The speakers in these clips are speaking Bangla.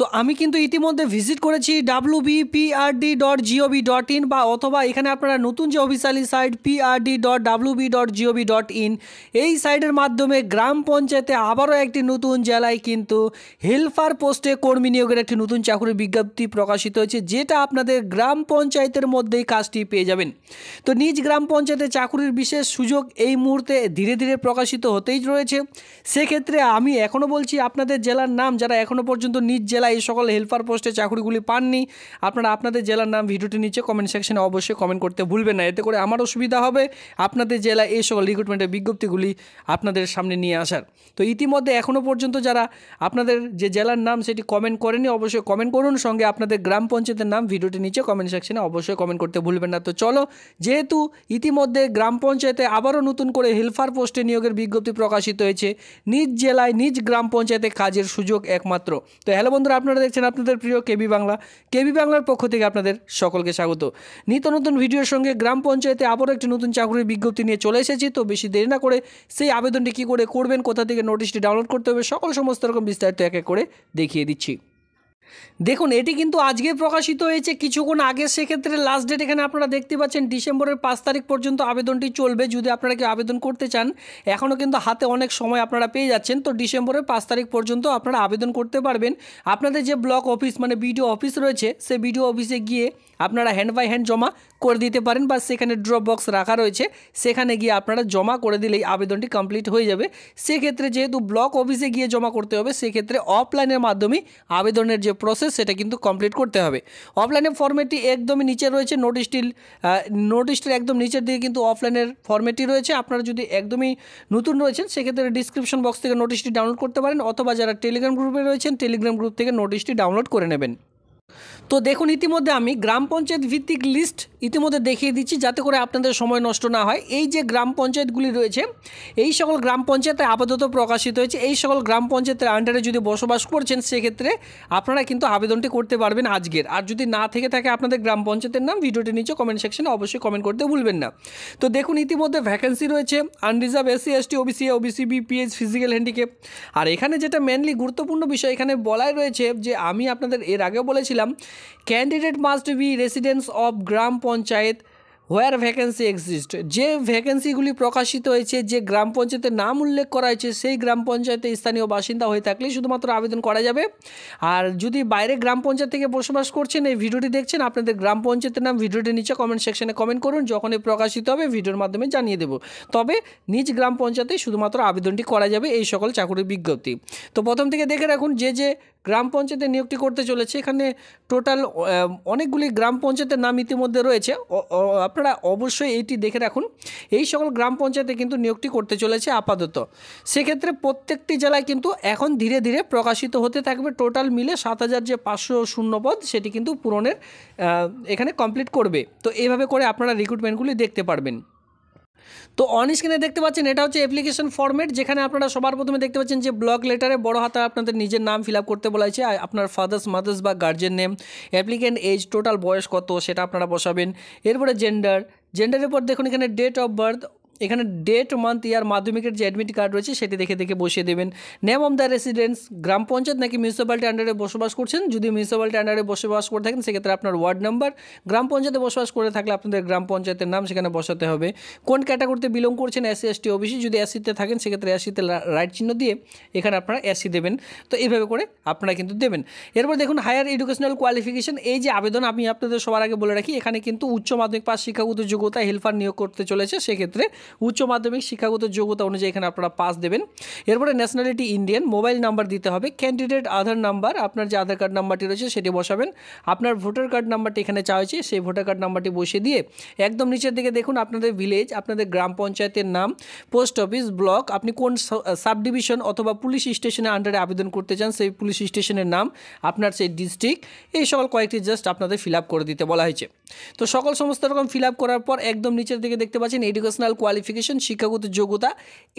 তো আমি কিন্তু ইতিমধ্যে ভিজিট করেছি W D dot GOV dot in বা অথবা এখানে আপনারা নতুন যে officially site PRD dot W B dot GOV dot in এই সাইটের মাধ্যমে গ্রাম পঞ্চায়েতে আবারও একটি নতুন জেলায় কিন্তু হেলফার পোস্টে কর্মী নিয়োগের একটি নতুন চাকরির বিজ্ঞপ্তি প্রকাশিত হয়েছে যেটা আপনাদের গ্রাম পঞ্চায়েতের মধ্যেই কাজটি পেয়ে যাবেন তো নিজ গ্রাম পঞ্চায়েতে চাকুরির বিশেষ সুযোগ এই মুহূর্তে ধীরে ধীরে প্রকাশিত হতেই রয়েছে সেক্ষেত্রে আমি এখনও বলছি আপনাদের জেলার নাম যারা এখনও পর্যন্ত নিজ জেলা জেলা এই সকল হেল্পার পোস্টে চাকরিগুলি পাননি আপনারা আপনাদের জেলার নাম ভিডিওটি নিচে কমেন্ট সেকশনে অবশ্যই কমেন্ট করতে ভুলবেন না এতে করে আমারও সুবিধা হবে আপনাদের জেলায় এই সকল রিক্রুটমেন্টের বিজ্ঞপ্তিগুলি আপনাদের সামনে নিয়ে আসার তো ইতিমধ্যে এখনও পর্যন্ত যারা আপনাদের যে জেলার নাম সেটি কমেন্ট করেনি অবশ্যই কমেন্ট করুন সঙ্গে আপনাদের গ্রাম পঞ্চায়েতের নাম ভিডিওটি নিচে কমেন্ট সেকশনে অবশ্যই কমেন্ট করতে ভুলবেন না তো চলো যেহেতু ইতিমধ্যে গ্রাম পঞ্চায়েতে আবারও নতুন করে হেলফার পোস্টে নিয়োগের বিজ্ঞপ্তি প্রকাশিত হয়েছে নিজ জেলায় নিজ গ্রাম পঞ্চায়েতে কাজের সুযোগ একমাত্র তো হ্যালো বন্ধুরা আপনারা দেখছেন আপনাদের প্রিয় কেবি বাংলা কেবি বাংলার পক্ষ থেকে আপনাদের সকলকে স্বাগত নিত্য নতুন ভিডিওর সঙ্গে গ্রাম পঞ্চায়েতে আবারও একটি নতুন চাকরির বিজ্ঞপ্তি নিয়ে চলে এসেছি তো বেশি দেরি না করে সেই আবেদনটি কী করে করবেন কোথা থেকে নোটিশটি ডাউনলোড করতে হবে সকল সমস্ত রকম বিস্তারিত এক এক করে দেখিয়ে দিচ্ছি দেখুন এটি কিন্তু আজকে প্রকাশিত হয়েছে কিছুক্ষণ আগে সেক্ষেত্রে লাস্ট ডেট এখানে আপনারা দেখতে পাচ্ছেন ডিসেম্বরের পাঁচ তারিখ পর্যন্ত আবেদনটি চলবে যদি আপনারা কেউ আবেদন করতে চান এখনও কিন্তু হাতে অনেক সময় আপনারা পেয়ে যাচ্ছেন তো ডিসেম্বরের পাঁচ তারিখ পর্যন্ত আপনারা আবেদন করতে পারবেন আপনাদের যে ব্লক অফিস মানে বিডিও অফিস রয়েছে সে বিডিও অফিসে গিয়ে আপনারা হ্যান্ড বাই হ্যান্ড জমা করে দিতে পারেন বা সেখানে ড্রপ বক্স রাখা রয়েছে সেখানে গিয়ে আপনারা জমা করে দিলেই আবেদনটি কমপ্লিট হয়ে যাবে সেক্ষেত্রে যেহেতু ব্লক অফিসে গিয়ে জমা করতে হবে সেক্ষেত্রে অফলাইনের মাধ্যমে আবেদনের যে প্রসেস সেটা কিন্তু কমপ্লিট করতে হবে অফলাইনে ফর্মেটটি একদমই নিচে রয়েছে নোটিশটির নোটিশটির একদম নিচের দিকে কিন্তু অফলাইনের ফর্মেটটি রয়েছে আপনারা যদি একদমই নতুন রয়েছেন সেক্ষেত্রে ডিসক্রিপশন বক্স থেকে নোটিশটি ডাউনলোড করতে পারেন অথবা যারা টেলিগ্রাম গ্রুপে রয়েছেন টেলিগ্রাম গ্রুপ থেকে নোটিশটি ডাউনলোড করে নেবেন তো দেখুন ইতিমধ্যে আমি গ্রাম পঞ্চায়েত ভিত্তিক লিস্ট ইতিমধ্যে দেখিয়ে দিচ্ছি যাতে করে আপনাদের সময় নষ্ট না হয় এই যে গ্রাম পঞ্চায়েতগুলি রয়েছে এই সকল গ্রাম পঞ্চায়েতে আপাতত প্রকাশিত হয়েছে এই সকল গ্রাম পঞ্চায়েতের আন্ডারে যদি বসবাস করছেন সেক্ষেত্রে আপনারা কিন্তু আবেদনটি করতে পারবেন আজকের আর যদি না থেকে থাকে আপনাদের গ্রাম পঞ্চায়েতের নাম ভিডিওটি নিচে কমেন্ট সেকশনে অবশ্যই কমেন্ট করতে ভুলবেন না তো দেখুন ইতিমধ্যে ভ্যাকেন্সি রয়েছে unreserved SC ST OBC OBC BPS physical handicap আর এখানে যেটা মেনলি গুরুত্বপূর্ণ বিষয় এখানে বলাই রয়েছে যে আমি আপনাদের এর আগে বলেছিলাম candidate must be residence of gram panchayat where vacancy exist যে ভ্যাকেন্সিগুলি প্রকাশিত হয়েছে যে গ্রাম পঞ্চায়েতের নাম উল্লেখ করা হয়েছে সেই গ্রাম পঞ্চায়েতে স্থানীয় বাসিন্দা হয়ে থাকলে শুধুমাত্র আবেদন করা যাবে আর যদি বাইরে গ্রাম পঞ্চায়েত থেকে বসবাস করছেন এই ভিডিওটি দেখছেন আপনাদের গ্রাম পঞ্চায়েতের নাম ভিডিওটি নিচে কমেন্ট সেকশনে কমেন্ট করুন যখনই প্রকাশিত হবে ভিডিওর মাধ্যমে জানিয়ে দেব তবে নিজ গ্রাম পঞ্চায়েতে শুধুমাত্র আবেদনটি করা যাবে এই সকল চাকুরির বিজ্ঞপ্তি তো প্রথম থেকে দেখে রাখুন যে যে গ্রাম পঞ্চায়েতে নিয়োগটি করতে চলেছে এখানে টোটাল অনেকগুলি গ্রাম পঞ্চায়েতের নাম ইতিমধ্যে রয়েছে আপনারা অবশ্যই এইটি দেখে রাখুন এই সকল গ্রাম পঞ্চায়েতে কিন্তু নিয়োগটি করতে চলেছে আপাতত সেক্ষেত্রে প্রত্যেকটি জেলায় কিন্তু এখন ধীরে ধীরে প্রকাশিত হতে থাকবে টোটাল মিলে সাত হাজার যে পাঁচশো শূন্য পদ সেটি কিন্তু পূরণের এখানে কমপ্লিট করবে তো এইভাবে করে আপনারা রিক্রুটমেন্টগুলি দেখতে পারবেন তো অন স্ক্রিনে দেখতে পাচ্ছেন এটা হচ্ছে অ্যাপ্লিকেশন ফর্মেট যেখানে আপনারা সবার প্রথমে দেখতে পাচ্ছেন যে ব্লক লেটারে বড় হাতে আপনাদের নিজের নাম ফিল করতে বলা হয়েছে আপনার ফাদার্স মাদার্স বা guardian name applicant age total বয়স কত সেটা আপনারা বসাবেন এরপরে জেন্ডার জেন্ডারের পর দেখুন এখানে ডেট অফ বার্থ এখানে ডেট মান্থ ইয়ার মাধ্যমিকের যে অ্যাডমিট কার্ড রয়েছে সেটি দেখে দেখে বসিয়ে দেবেন name of the residence gram panchayat নাকি মিউনিসিপ্যালিটি আন্ডারে বসবাস করছেন যদি মিউনিসিপ্যালিটি আন্ডারে বসবাস করে থাকেন সেক্ষেত্রে আপনার ওয়ার্ড নাম্বার গ্রাম পঞ্চায়েতে বসবাস করে থাকলে আপনাদের গ্রাম পঞ্চায়েতের নাম সেখানে বসাতে হবে কোন ক্যাটাগরিতে বিলং করছেন এসসি এসটি ওবিসি যদি এসসিতে থাকেন সেক্ষেত্রে এসসিতে রাইট চিহ্ন দিয়ে এখানে আপনারা এসসি দেবেন তো এইভাবে করে আপনারা কিন্তু দেবেন এরপর দেখুন হায়ার এডুকেশনাল কোয়ালিফিকেশন এই যে আবেদন আমি আপনাদের সবার আগে বলে রাখি এখানে কিন্তু উচ্চ মাধ্যমিক পাশ শিক্ষাগত যোগ্যতা হেলফার নিয়োগ করতে চলেছে সেক্ষেত্রে উচ্চ মাধ্যমিক শিক্ষাগত যোগ্যতা অনুযায়ী এখানে আপনারা পাস দেবেন এরপরে ন্যাশনালিটি ইন্ডিয়ান মোবাইল নাম্বার দিতে হবে ক্যান্ডিডেট আধার নাম্বার আপনার যে আধার কার্ড নাম্বারটি রয়েছে সেটি বসাবেন আপনার ভোটার কার্ড নাম্বারটি এখানে চাওয়া হয়েছে সেই ভোটার কার্ড নাম্বারটি বসিয়ে দিয়ে একদম নিচের দিকে দেখুন আপনাদের ভিলেজ আপনাদের গ্রাম পঞ্চায়েতের নাম পোস্ট অফিস ব্লক আপনি কোন সাব ডিভিশন অথবা পুলিশ স্টেশনের আন্ডারে আবেদন করতে চান সেই পুলিশ স্টেশনের নাম আপনার সেই ডিস্ট্রিক্ট এই সকল কয়েকটি জাস্ট আপনাদের ফিল করে দিতে বলা হয়েছে তো সকল সমস্ত রকম ফিল করার পর একদম নিচের দিকে দেখতে পাচ্ছেন এডুকেশনাল কোয়ালিটি কোয়ালিফিকেশন শিক্ষাগত যোগ্যতা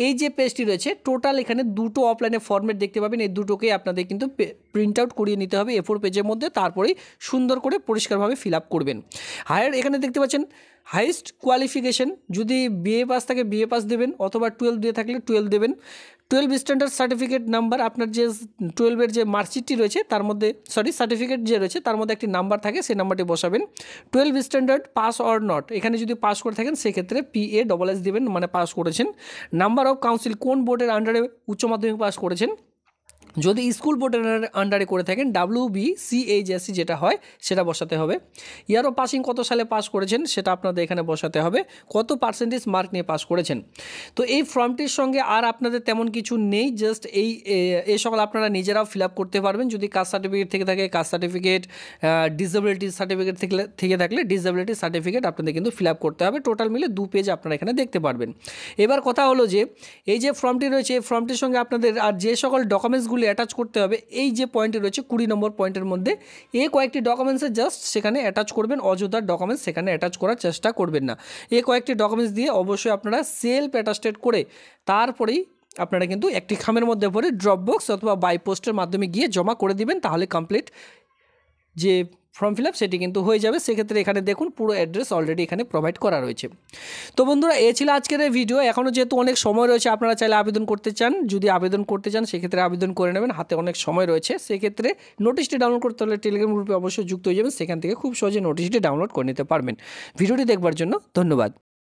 এই যে পেজটি রয়েছে টোটাল এখানে দুটো অফলাইনে ফর্মেট দেখতে পাবেন এই দুটোকেই আপনাদের কিন্তু প্রিন্ট আউট করিয়ে নিতে হবে এ ফোর পেজের মধ্যে তারপরেই সুন্দর করে পরিষ্কারভাবে ফিল আপ করবেন হায়ার এখানে দেখতে পাচ্ছেন হাইয়েস্ট কোয়ালিফিকেশন যদি বিএ পাস থাকে বিএ পাস দেবেন অথবা টুয়েলভ দিয়ে থাকলে টুয়েলভ দেবেন টুয়েলভ স্ট্যান্ডার্ড সার্টিফিকেট নাম্বার আপনার যে টুয়েলভের যে মার্কশিটটি রয়েছে তার মধ্যে সরি সার্টিফিকেট যে রয়েছে তার মধ্যে একটি নাম্বার থাকে সেই নাম্বারটি বসাবেন twelve standard pass or not এখানে যদি পাস করে থাকেন সেক্ষেত্রে পি মানে এ ডবল এস দেবেন মানে পাস করেছেন নাম্বার অফ কাউন্সিল কোন বোর্ডের আন্ডারে উচ্চ মাধ্যমিক পাস করেছেন যদি স্কুল বোর্ডের আন্ডারে করে থাকেন ডাব্লিউ বি সিএইচএসসি যেটা হয় সেটা বসাতে হবে ইয়ারও পাসিং কত সালে পাস করেছেন সেটা আপনাদের এখানে বসাতে হবে কত পার্সেন্টেজ মার্ক নিয়ে পাস করেছেন তো এই ফর্মটির সঙ্গে আর আপনাদের তেমন কিছু নেই জাস্ট এই এই সকল আপনারা নিজেরাও ফিল করতে পারবেন যদি কাস্ট সার্টিফিকেট থেকে থাকে কাস্ট সার্টিফিকেট ডিসেবিলিটি সার্টিফিকেট থেকে থাকলে ডিসেবিলিটি সার্টিফিকেট আপনাদের কিন্তু ফিল করতে হবে টোটাল মিলে দু পেজ আপনারা এখানে দেখতে পারবেন এবার কথা হলো যে এই যে ফর্মটি রয়েছে এই ফর্মটির সঙ্গে আপনাদের আর যে সকল ডকুমেন্টসগুলি ডকুমেন্টগুলি অ্যাটাচ করতে হবে এই যে পয়েন্টটি রয়েছে কুড়ি নম্বর পয়েন্টের মধ্যে এই কয়েকটি ডকুমেন্টসে জাস্ট সেখানে অ্যাটাচ করবেন অযোধ্যার ডকুমেন্টস সেখানে অ্যাটাচ করার চেষ্টা করবেন না এই কয়েকটি ডকুমেন্টস দিয়ে অবশ্যই আপনারা সেলফ অ্যাটাস্টেড করে তারপরেই আপনারা কিন্তু একটি খামের মধ্যে পরে ড্রপ বক্স অথবা বাইপোস্টের মাধ্যমে গিয়ে জমা করে দিবেন তাহলে কমপ্লিট যে ফর্ম ফিল আপ সেটি কিন্তু হয়ে যাবে সেক্ষেত্রে এখানে দেখুন পুরো অ্যাড্রেস অলরেডি এখানে প্রোভাইড করা রয়েছে তো বন্ধুরা এ ছিল আজকের এই ভিডিও এখনও যেহেতু অনেক সময় রয়েছে আপনারা চাইলে আবেদন করতে চান যদি আবেদন করতে চান সেক্ষেত্রে আবেদন করে নেবেন হাতে অনেক সময় রয়েছে সেক্ষেত্রে নোটিশটি ডাউনলোড করতে হলে টেলিগ্রাম গ্রুপে অবশ্যই যুক্ত হয়ে যাবেন সেখান থেকে খুব সহজে নোটিশটি ডাউনলোড করে নিতে পারবেন ভিডিওটি দেখবার জন্য ধন্যবাদ